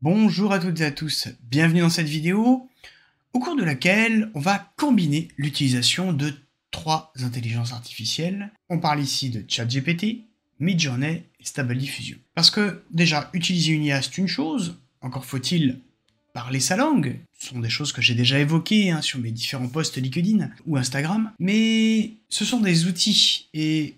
Bonjour à toutes et à tous, bienvenue dans cette vidéo au cours de laquelle on va combiner l'utilisation de trois intelligences artificielles. On parle ici de ChatGPT, Midjourney et Stable Diffusion. Parce que déjà, utiliser une IA c'est une chose, encore faut-il parler sa langue. Ce sont des choses que j'ai déjà évoquées hein, sur mes différents posts LinkedIn ou Instagram, mais ce sont des outils et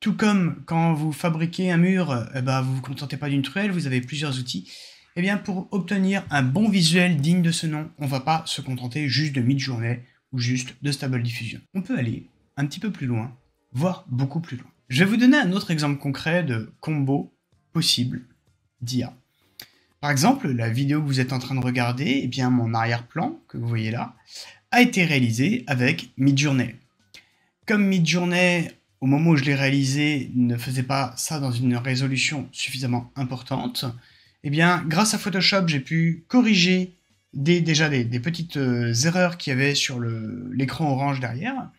tout comme quand vous fabriquez un mur, vous eh ne ben, vous vous contentez pas d'une truelle, vous avez plusieurs outils eh bien, pour obtenir un bon visuel digne de ce nom, on ne va pas se contenter juste de mid-journée ou juste de stable diffusion. On peut aller un petit peu plus loin, voire beaucoup plus loin. Je vais vous donner un autre exemple concret de combo possible d'IA. Par exemple, la vidéo que vous êtes en train de regarder, eh bien mon arrière-plan que vous voyez là, a été réalisé avec mid Midjourney. Comme mid Midjourney, au moment où je l'ai réalisé, ne faisait pas ça dans une résolution suffisamment importante, eh bien, grâce à Photoshop, j'ai pu corriger des, déjà des, petites euh, erreurs qu'il y avait sur l'écran orange derrière,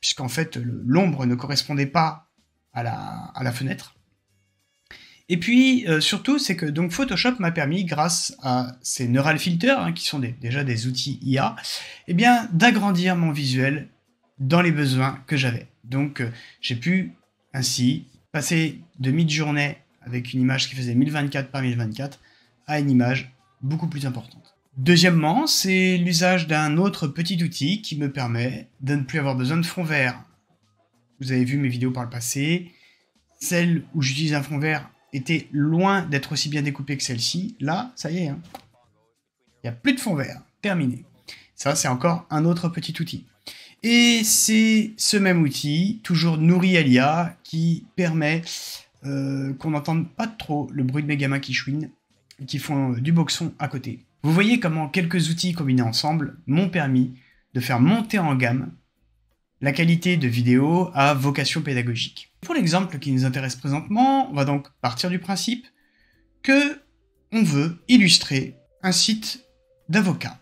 puisqu'en fait, l'ombre ne correspondait pas à la, fenêtre. Et puis, euh, surtout, c'est que donc, Photoshop m'a permis, grâce à ces neural filters, hein, qui sont déjà des outils IA, eh bien, d'agrandir mon visuel dans les besoins que j'avais. Donc, euh, j'ai pu ainsi passer de mi journée avec une image qui faisait 1024 par 1024 à une image beaucoup plus importante. Deuxièmement, c'est l'usage d'un autre petit outil qui me permet de ne plus avoir besoin de fond vert. Vous avez vu mes vidéos par le passé, celle où j'utilise un fond vert était loin d'être aussi bien découpée que celle-ci. Là, ça y est, hein. il n'y a plus de fond vert, terminé. Ça, c'est encore un autre petit outil. Et c'est ce même outil, toujours nourri à l'IA, qui permet euh, qu'on n'entende pas trop le bruit de mes gamins qui chouinent, qui font euh, du boxon à côté. Vous voyez comment quelques outils combinés ensemble m'ont permis de faire monter en gamme la qualité de vidéo à vocation pédagogique. Pour l'exemple qui nous intéresse présentement, on va donc partir du principe que on veut illustrer un site d'avocat.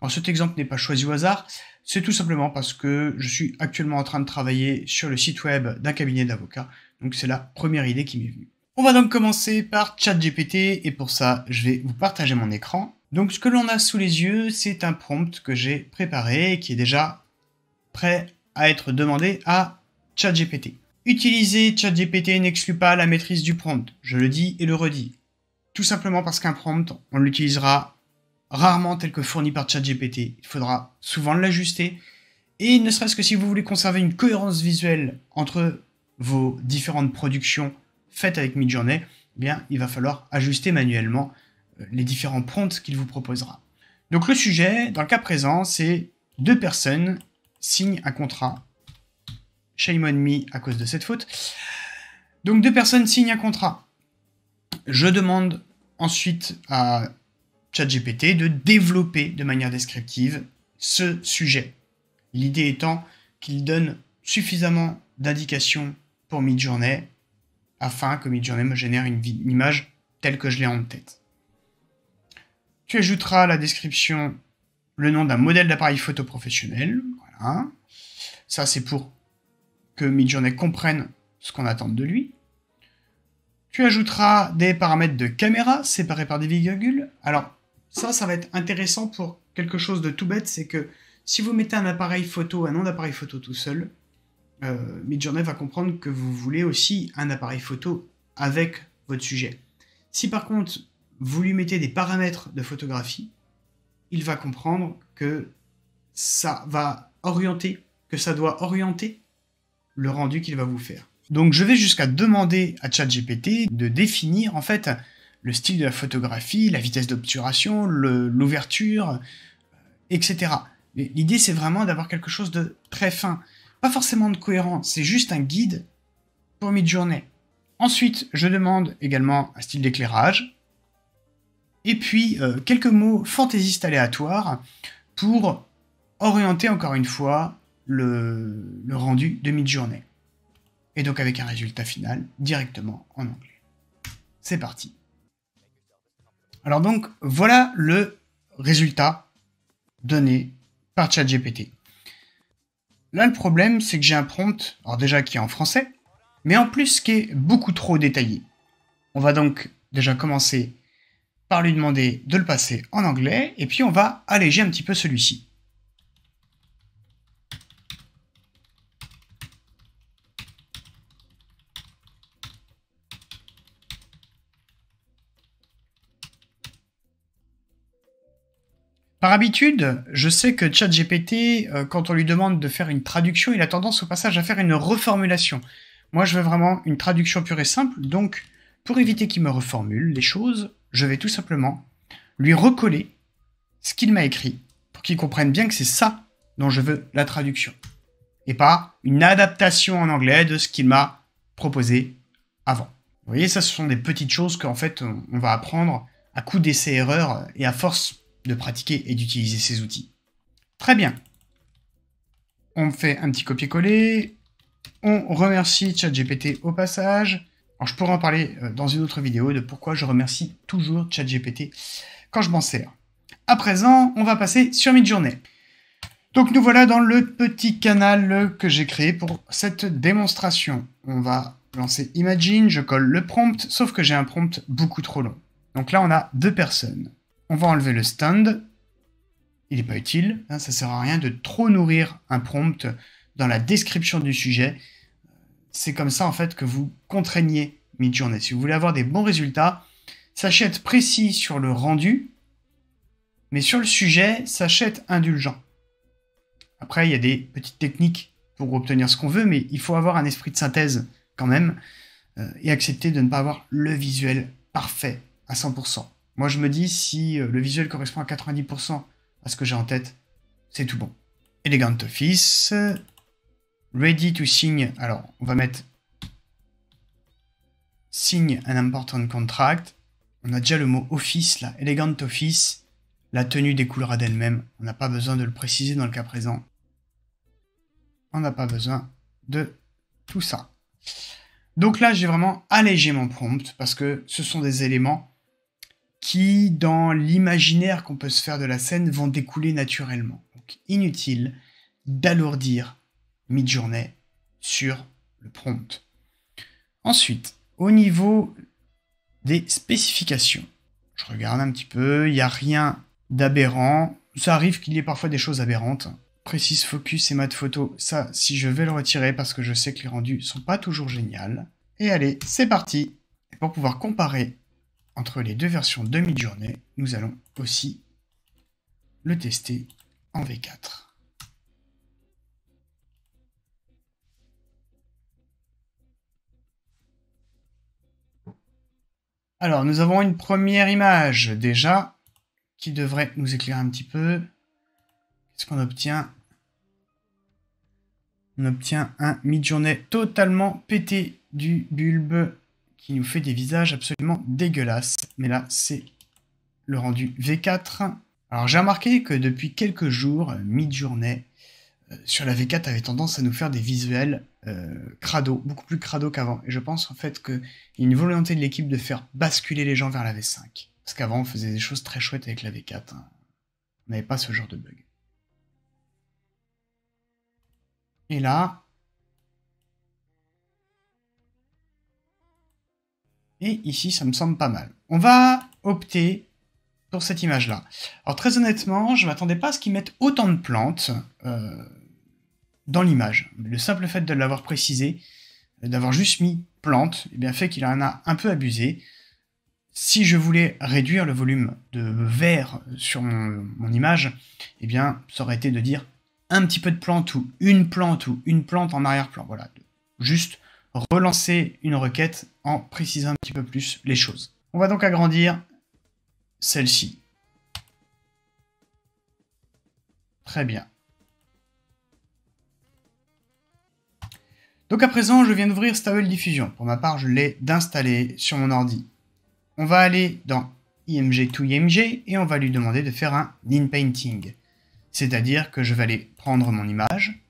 Alors cet exemple n'est pas choisi au hasard, c'est tout simplement parce que je suis actuellement en train de travailler sur le site web d'un cabinet d'avocats donc c'est la première idée qui m'est venue. On va donc commencer par ChatGPT et pour ça, je vais vous partager mon écran. Donc ce que l'on a sous les yeux, c'est un prompt que j'ai préparé et qui est déjà prêt à être demandé à ChatGPT. Utiliser ChatGPT n'exclut pas la maîtrise du prompt, je le dis et le redis. Tout simplement parce qu'un prompt, on l'utilisera rarement tel que fourni par ChatGPT. Il faudra souvent l'ajuster. Et ne serait-ce que si vous voulez conserver une cohérence visuelle entre vos différentes productions faites avec Midjourney, eh bien, il va falloir ajuster manuellement euh, les différents prompts qu'il vous proposera. Donc le sujet, dans le cas présent, c'est deux personnes signent un contrat. Shame on me à cause de cette faute. Donc deux personnes signent un contrat. Je demande ensuite à ChatGPT de développer de manière descriptive ce sujet. L'idée étant qu'il donne suffisamment d'indications pour mid-journée, afin que mid-journée me génère une, image telle que je l'ai en tête. Tu ajouteras la description le nom d'un modèle d'appareil photo professionnel. Voilà. Ça, c'est pour que mid-journée comprenne ce qu'on attend de lui. Tu ajouteras des paramètres de caméra séparés par des virgules. Alors, ça, ça va être intéressant pour quelque chose de tout bête, c'est que si vous mettez un appareil photo, un nom d'appareil photo tout seul, euh, Midjourney va comprendre que vous voulez aussi un appareil photo avec votre sujet. Si par contre vous lui mettez des paramètres de photographie, il va comprendre que ça va orienter, que ça doit orienter le rendu qu'il va vous faire. Donc je vais jusqu'à demander à ChatGPT de définir en fait le style de la photographie, la vitesse d'obturation, l'ouverture, euh, etc. L'idée c'est vraiment d'avoir quelque chose de très fin pas forcément de cohérent, c'est juste un guide pour mid-journée. Ensuite, je demande également un style d'éclairage. Et puis, euh, quelques mots fantaisistes aléatoires pour orienter encore une fois le, le rendu de mid-journée. Et donc avec un résultat final directement en anglais. C'est parti. Alors donc, voilà le résultat donné par ChatGPT. Là, le problème, c'est que j'ai un prompt, alors déjà qui est en français, mais en plus qui est beaucoup trop détaillé. On va donc déjà commencer par lui demander de le passer en anglais, et puis on va alléger un petit peu celui-ci. Par habitude, je sais que ChatGPT, euh, quand on lui demande de faire une traduction, il a tendance au passage à faire une reformulation. Moi, je veux vraiment une traduction pure et simple, donc pour éviter qu'il me reformule les choses, je vais tout simplement lui recoller ce qu'il m'a écrit pour qu'il comprenne bien que c'est ça dont je veux la traduction et pas une adaptation en anglais de ce qu'il m'a proposé avant. Vous voyez, ça, ce sont des petites choses qu'en fait, on va apprendre à coup d'essai erreurs et à force de pratiquer et d'utiliser ces outils. Très bien. On fait un petit copier-coller. On remercie ChatGPT au passage. je pourrais en parler euh, dans une autre vidéo de pourquoi je remercie toujours ChatGPT quand je m'en sers. À présent, on va passer sur Midjourney. Donc nous voilà dans le petit canal que j'ai créé pour cette démonstration. On va lancer Imagine, je colle le prompt, sauf que j'ai un prompt beaucoup trop long. Donc là, on a deux personnes. On va enlever le stand. Il n'est pas utile. Hein, ça ne sert à rien de trop nourrir un prompt dans la description du sujet. C'est comme ça en fait que vous contraignez Midjourney. Si vous voulez avoir des bons résultats, s'achète précis sur le rendu, mais sur le sujet, s'achète indulgent. Après, il y a des petites techniques pour obtenir ce qu'on veut, mais il faut avoir un esprit de synthèse quand même euh, et accepter de ne pas avoir le visuel parfait à 100%. Moi, je me dis, si euh, le visuel correspond à 90% à ce que j'ai en tête, c'est tout bon. Elegant Office. Ready to sign. Alors, on va mettre Sign an important contract. On a déjà le mot office là. Elegant Office. La tenue découlera d'elle-même. On n'a pas besoin de le préciser dans le cas présent. On n'a pas besoin de tout ça. Donc là, j'ai vraiment allégé mon prompt parce que ce sont des éléments qui, dans l'imaginaire qu'on peut se faire de la scène, vont découler naturellement. Donc inutile d'alourdir mid-journée sur le prompt. Ensuite, au niveau des spécifications, je regarde un petit peu, il n'y a rien d'aberrant. Ça arrive qu'il y ait parfois des choses aberrantes. Précise focus et mat photo, ça, si je vais le retirer parce que je sais que les rendus sont pas toujours géniaux. Et allez, c'est parti. pour pouvoir comparer entre les deux versions de mid-journée, nous allons aussi le tester en V4. Alors, nous avons une première image déjà qui devrait nous éclairer un petit peu. Qu'est-ce qu'on obtient On obtient un mid-journée totalement pété du bulbe qui nous fait des visages absolument dégueulasses. Mais là, c'est le rendu V4. Alors j'ai remarqué que depuis quelques jours, euh, mi journée euh, sur la V4 avait tendance à nous faire des visuels euh, crado, beaucoup plus crado qu'avant. Et je pense en fait qu'il y a une volonté de l'équipe de faire basculer les gens vers la V5. Parce qu'avant, on faisait des choses très chouettes avec la V4. Hein. On n'avait pas ce genre de bug. Et là, Et ici, ça me semble pas mal. On va opter pour cette image-là. Alors très honnêtement, je m'attendais pas à ce qu'ils mettent autant de plantes euh, dans l'image. Le simple fait de l'avoir précisé, d'avoir juste mis plante, eh bien fait qu'il en a un peu abusé. Si je voulais réduire le volume de vert sur mon, image, eh bien ça aurait été de dire un petit peu de plantes, ou une plante ou une plante en arrière-plan. Voilà, juste relancer une requête en précisant un petit peu plus les choses. On va donc agrandir celle-ci. Très bien. Donc à présent, je viens d'ouvrir Stable Diffusion. Pour ma part, je l'ai d'installer sur mon ordi. On va aller dans IMG to IMG et on va lui demander de faire un inpainting. C'est-à-dire que je vais aller prendre mon image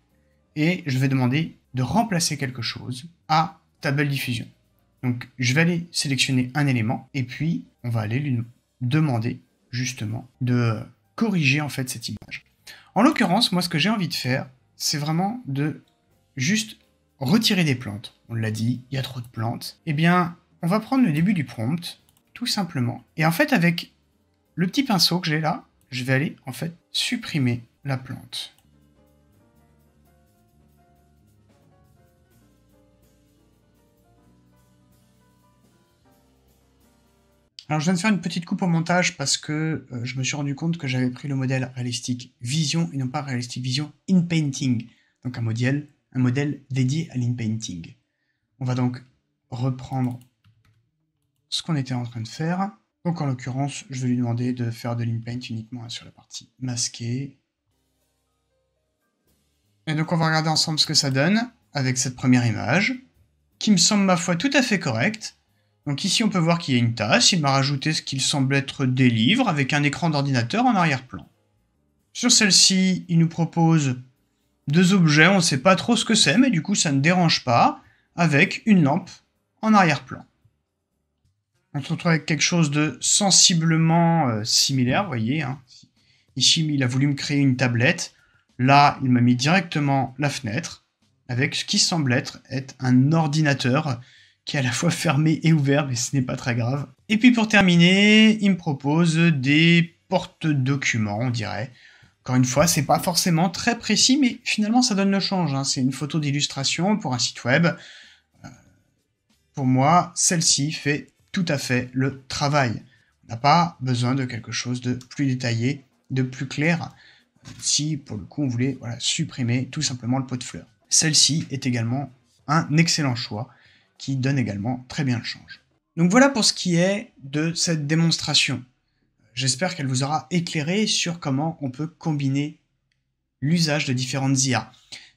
et je vais demander de remplacer quelque chose à table diffusion. Donc je vais aller sélectionner un élément et puis on va aller lui demander justement de corriger en fait cette image. En l'occurrence, moi ce que j'ai envie de faire, c'est vraiment de juste retirer des plantes. On l'a dit, il y a trop de plantes. Eh bien, on va prendre le début du prompt, tout simplement. Et en fait, avec le petit pinceau que j'ai là, je vais aller en fait supprimer la plante. Alors je viens de faire une petite coupe au montage parce que euh, je me suis rendu compte que j'avais pris le modèle Realistic Vision et non pas Realistic Vision in Painting, donc un modèle, un modèle dédié à l'in-painting. On va donc reprendre ce qu'on était en train de faire. Donc en l'occurrence, je vais lui demander de faire de l'in-paint uniquement hein, sur la partie masquée. Et donc on va regarder ensemble ce que ça donne avec cette première image, qui me semble ma foi tout à fait correcte. Donc ici on peut voir qu'il y a une tasse, il m'a rajouté ce qu'il semble être des livres avec un écran d'ordinateur en arrière-plan. Sur celle-ci, il nous propose deux objets, on ne sait pas trop ce que c'est, mais du coup ça ne dérange pas, avec une lampe en arrière-plan. On se retrouve avec quelque chose de sensiblement euh, similaire, vous voyez. Hein. Ici, il a voulu me créer une tablette. Là, il m'a mis directement la fenêtre, avec ce qui semble être, être un ordinateur qui à la fois fermé et ouvert, mais ce n'est pas très grave. Et puis pour terminer, il me propose des porte-documents, on dirait. Encore une fois, c'est pas forcément très précis, mais finalement ça donne le change. Hein. C'est une photo d'illustration pour un site web. Euh, pour moi, celle-ci fait tout à fait le travail. On n'a pas besoin de quelque chose de plus détaillé, de plus clair, euh, si pour le coup on voulait supprimer tout simplement le pot de fleurs. Celle-ci est également un excellent choix qui donne également très bien le change. Donc voilà pour ce qui est de cette démonstration. J'espère qu'elle vous aura éclairé sur comment on peut combiner l'usage de différentes IA.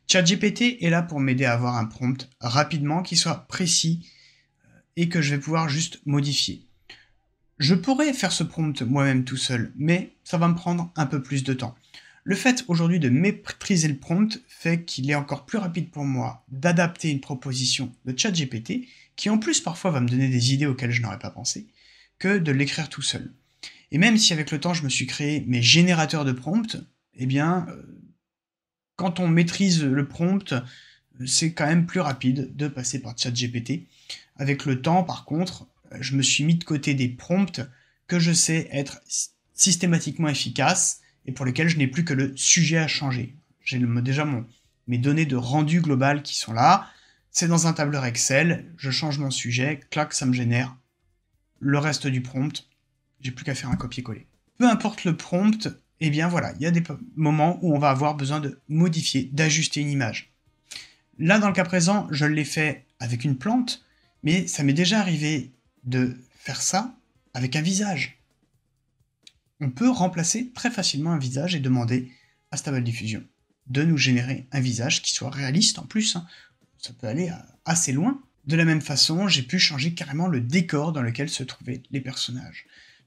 ChatGPT est là pour m'aider à avoir un prompt rapidement qui soit précis euh, et que je vais pouvoir juste modifier. Je pourrais faire ce prompt moi-même tout seul, mais ça va me prendre un peu plus de temps. Le fait aujourd'hui de maîtriser le prompt fait qu'il est encore plus rapide pour moi d'adapter une proposition de ChatGPT, qui en plus parfois va me donner des idées auxquelles je n'aurais pas pensé, que de l'écrire tout seul. Et même si avec le temps je me suis créé mes générateurs de prompts, eh bien, euh, quand on maîtrise le prompt, c'est quand même plus rapide de passer par ChatGPT. Avec le temps, par contre, je me suis mis de côté des prompts que je sais être systématiquement efficaces et pour lesquels je n'ai plus que le sujet à changer. J'ai déjà mes données de rendu global qui sont là. C'est dans un tableur Excel, je change mon sujet, clac, ça me génère le reste du prompt. J'ai plus qu'à faire un copier-coller. Peu importe le prompt, eh bien voilà, il y a des moments où on va avoir besoin de modifier, d'ajuster une image. Là, dans le cas présent, je l'ai fait avec une plante, mais ça m'est déjà arrivé de faire ça avec un visage on peut remplacer très facilement un visage et demander à Stable Diffusion de nous générer un visage qui soit réaliste en plus. Hein. Ça peut aller assez loin. De la même façon, j'ai pu changer carrément le décor dans lequel se trouvaient les personnages.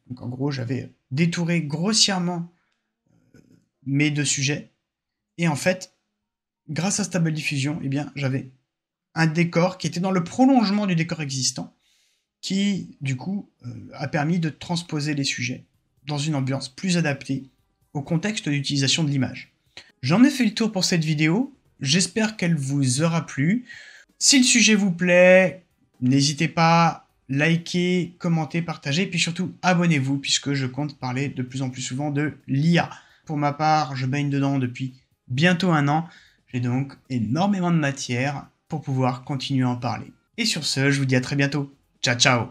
Donc en gros, j'avais détouré grossièrement euh, mes deux sujets. Et en fait, grâce à Stable Diffusion, eh bien, j'avais un décor qui était dans le prolongement du décor existant, qui du coup euh, a permis de transposer les sujets dans une ambiance plus adaptée au contexte d'utilisation de l'image. J'en ai fait le tour pour cette vidéo, j'espère qu'elle vous aura plu. Si le sujet vous plaît, n'hésitez pas, à liker, commenter, partager, puis surtout abonnez-vous puisque je compte parler de plus en plus souvent de l'IA. Pour ma part, je baigne dedans depuis bientôt un an, j'ai donc énormément de matière pour pouvoir continuer à en parler. Et sur ce, je vous dis à très bientôt. Ciao ciao